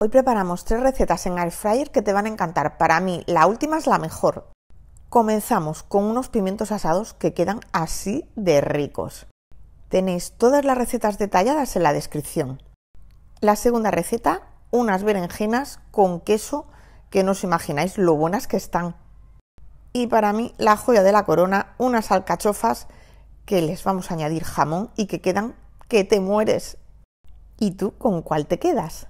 Hoy preparamos tres recetas en air fryer que te van a encantar. Para mí, la última es la mejor. Comenzamos con unos pimientos asados que quedan así de ricos. Tenéis todas las recetas detalladas en la descripción. La segunda receta, unas berenjenas con queso que no os imagináis lo buenas que están. Y para mí, la joya de la corona, unas alcachofas que les vamos a añadir jamón y que quedan que te mueres. ¿Y tú con cuál te quedas?